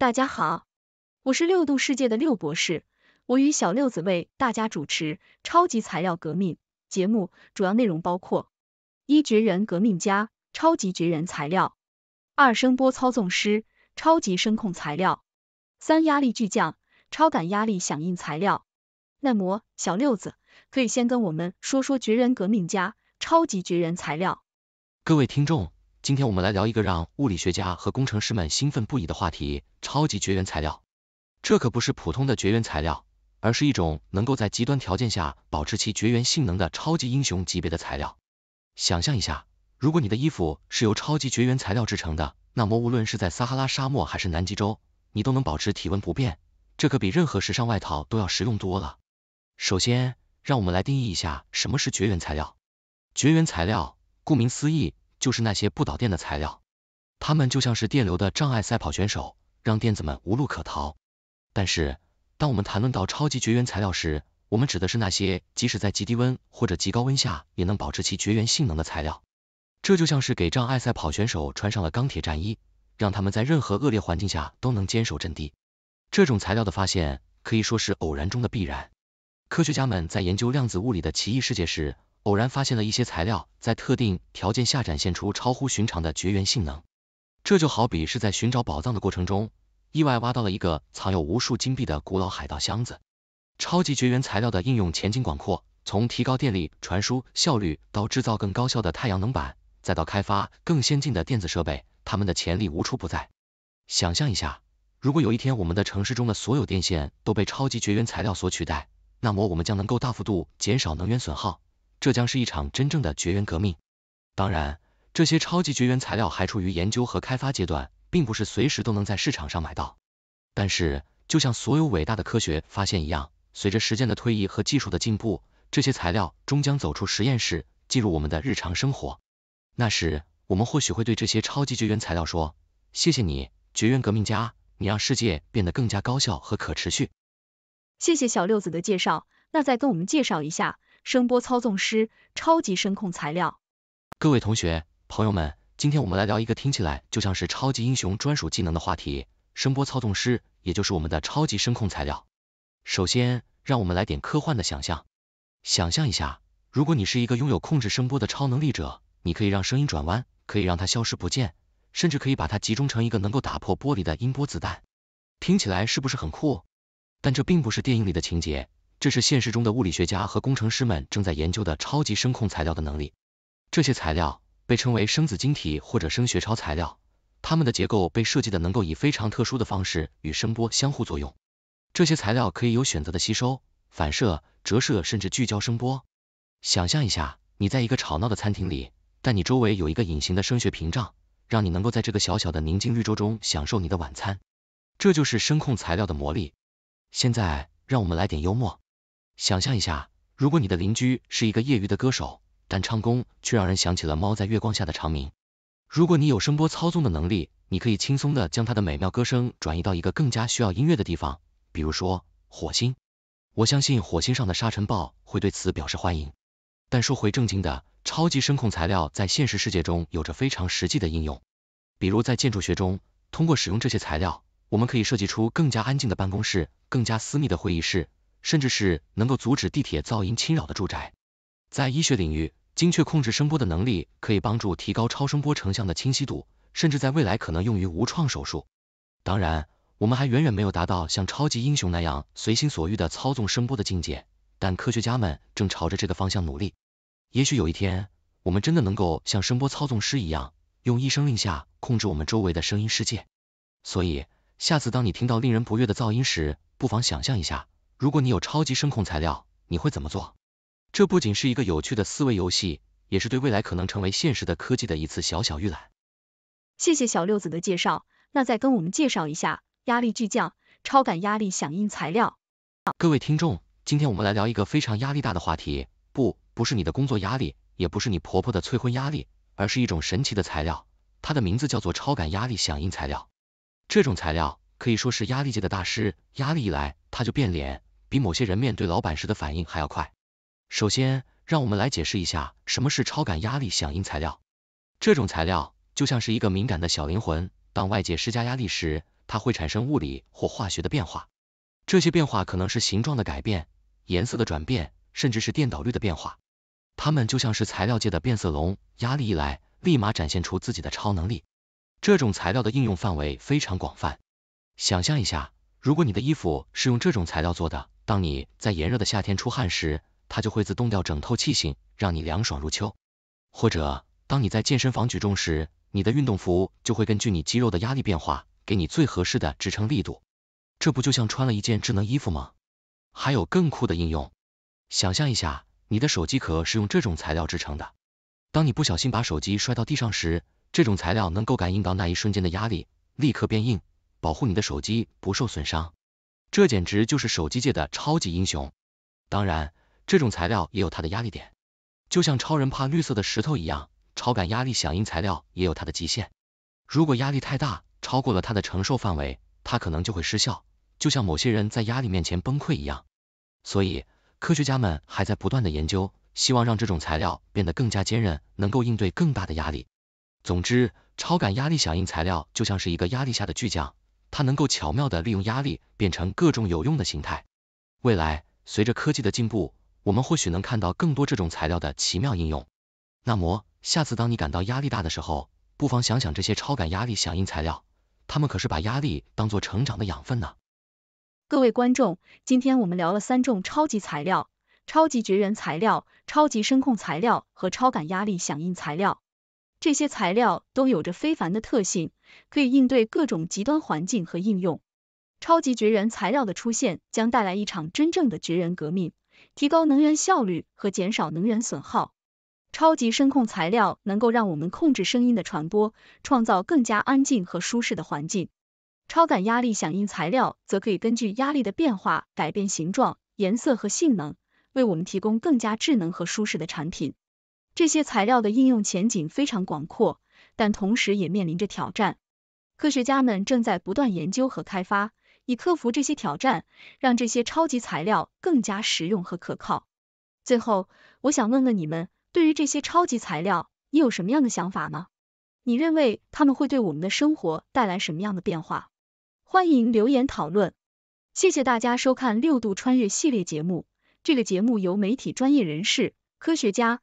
大家好，我是六度世界的六博士，我与小六子为大家主持《超级材料革命》节目，主要内容包括：一、绝缘革命家，超级绝缘材料；二、声波操纵师，超级声控材料；三、压力巨匠，超感压力响应材料。那么，小六子，可以先跟我们说说绝缘革命家、超级绝缘材料。各位听众。今天我们来聊一个让物理学家和工程师们兴奋不已的话题——超级绝缘材料。这可不是普通的绝缘材料，而是一种能够在极端条件下保持其绝缘性能的超级英雄级别的材料。想象一下，如果你的衣服是由超级绝缘材料制成的，那么无论是在撒哈拉沙漠还是南极洲，你都能保持体温不变。这可比任何时尚外套都要实用多了。首先，让我们来定义一下什么是绝缘材料。绝缘材料，顾名思义。就是那些不导电的材料，它们就像是电流的障碍赛跑选手，让电子们无路可逃。但是，当我们谈论到超级绝缘材料时，我们指的是那些即使在极低温或者极高温下也能保持其绝缘性能的材料。这就像是给障碍赛跑选手穿上了钢铁战衣，让他们在任何恶劣环境下都能坚守阵地。这种材料的发现可以说是偶然中的必然。科学家们在研究量子物理的奇异世界时。偶然发现了一些材料，在特定条件下展现出超乎寻常的绝缘性能。这就好比是在寻找宝藏的过程中，意外挖到了一个藏有无数金币的古老海盗箱子。超级绝缘材料的应用前景广阔，从提高电力传输效率到制造更高效的太阳能板，再到开发更先进的电子设备，它们的潜力无处不在。想象一下，如果有一天我们的城市中的所有电线都被超级绝缘材料所取代，那么我们将能够大幅度减少能源损耗。这将是一场真正的绝缘革命。当然，这些超级绝缘材料还处于研究和开发阶段，并不是随时都能在市场上买到。但是，就像所有伟大的科学发现一样，随着时间的推移和技术的进步，这些材料终将走出实验室，进入我们的日常生活。那时，我们或许会对这些超级绝缘材料说：“谢谢你，绝缘革命家，你让世界变得更加高效和可持续。”谢谢小六子的介绍，那再跟我们介绍一下。声波操纵师，超级声控材料。各位同学、朋友们，今天我们来聊一个听起来就像是超级英雄专属技能的话题——声波操纵师，也就是我们的超级声控材料。首先，让我们来点科幻的想象，想象一下，如果你是一个拥有控制声波的超能力者，你可以让声音转弯，可以让它消失不见，甚至可以把它集中成一个能够打破玻璃的音波子弹。听起来是不是很酷？但这并不是电影里的情节。这是现实中的物理学家和工程师们正在研究的超级声控材料的能力。这些材料被称为声子晶体或者声学超材料，它们的结构被设计的能够以非常特殊的方式与声波相互作用。这些材料可以有选择的吸收、反射、折射，甚至聚焦声波。想象一下，你在一个吵闹的餐厅里，但你周围有一个隐形的声学屏障，让你能够在这个小小的宁静绿洲中享受你的晚餐。这就是声控材料的魔力。现在，让我们来点幽默。想象一下，如果你的邻居是一个业余的歌手，但唱功却让人想起了猫在月光下的长鸣。如果你有声波操纵的能力，你可以轻松地将他的美妙歌声转移到一个更加需要音乐的地方，比如说火星。我相信火星上的沙尘暴会对此表示欢迎。但说回正经的，超级声控材料在现实世界中有着非常实际的应用，比如在建筑学中，通过使用这些材料，我们可以设计出更加安静的办公室，更加私密的会议室。甚至是能够阻止地铁噪音侵扰的住宅。在医学领域，精确控制声波的能力可以帮助提高超声波成像的清晰度，甚至在未来可能用于无创手术。当然，我们还远远没有达到像超级英雄那样随心所欲的操纵声波的境界，但科学家们正朝着这个方向努力。也许有一天，我们真的能够像声波操纵师一样，用一声令下控制我们周围的声音世界。所以，下次当你听到令人不悦的噪音时，不妨想象一下。如果你有超级声控材料，你会怎么做？这不仅是一个有趣的思维游戏，也是对未来可能成为现实的科技的一次小小预览。谢谢小六子的介绍，那再跟我们介绍一下压力巨匠——超感压力响应材料。各位听众，今天我们来聊一个非常压力大的话题，不，不是你的工作压力，也不是你婆婆的催婚压力，而是一种神奇的材料，它的名字叫做超感压力响应材料。这种材料可以说是压力界的大师，压力一来，它就变脸。比某些人面对老板时的反应还要快。首先，让我们来解释一下什么是超感压力响应材料。这种材料就像是一个敏感的小灵魂，当外界施加压力时，它会产生物理或化学的变化。这些变化可能是形状的改变、颜色的转变，甚至是电导率的变化。它们就像是材料界的变色龙，压力一来，立马展现出自己的超能力。这种材料的应用范围非常广泛。想象一下，如果你的衣服是用这种材料做的，当你在炎热的夏天出汗时，它就会自动调整透气性，让你凉爽如秋。或者，当你在健身房举重时，你的运动服就会根据你肌肉的压力变化，给你最合适的支撑力度。这不就像穿了一件智能衣服吗？还有更酷的应用，想象一下，你的手机壳是用这种材料制成的，当你不小心把手机摔到地上时，这种材料能够感应到那一瞬间的压力，立刻变硬，保护你的手机不受损伤。这简直就是手机界的超级英雄！当然，这种材料也有它的压力点，就像超人怕绿色的石头一样，超感压力响应材料也有它的极限。如果压力太大，超过了它的承受范围，它可能就会失效，就像某些人在压力面前崩溃一样。所以，科学家们还在不断的研究，希望让这种材料变得更加坚韧，能够应对更大的压力。总之，超感压力响应材料就像是一个压力下的巨匠。它能够巧妙的利用压力变成各种有用的形态。未来，随着科技的进步，我们或许能看到更多这种材料的奇妙应用。那么，下次当你感到压力大的时候，不妨想想这些超感压力响应材料，它们可是把压力当作成长的养分呢。各位观众，今天我们聊了三种超级材料：超级绝缘材料、超级声控材料和超感压力响应材料。这些材料都有着非凡的特性，可以应对各种极端环境和应用。超级绝缘材料的出现将带来一场真正的绝缘革命，提高能源效率和减少能源损耗。超级声控材料能够让我们控制声音的传播，创造更加安静和舒适的环境。超感压力响应材料则可以根据压力的变化改变形状、颜色和性能，为我们提供更加智能和舒适的产品。这些材料的应用前景非常广阔，但同时也面临着挑战。科学家们正在不断研究和开发，以克服这些挑战，让这些超级材料更加实用和可靠。最后，我想问问你们，对于这些超级材料，你有什么样的想法吗？你认为他们会对我们的生活带来什么样的变化？欢迎留言讨论。谢谢大家收看六度穿越系列节目。这个节目由媒体专业人士、科学家。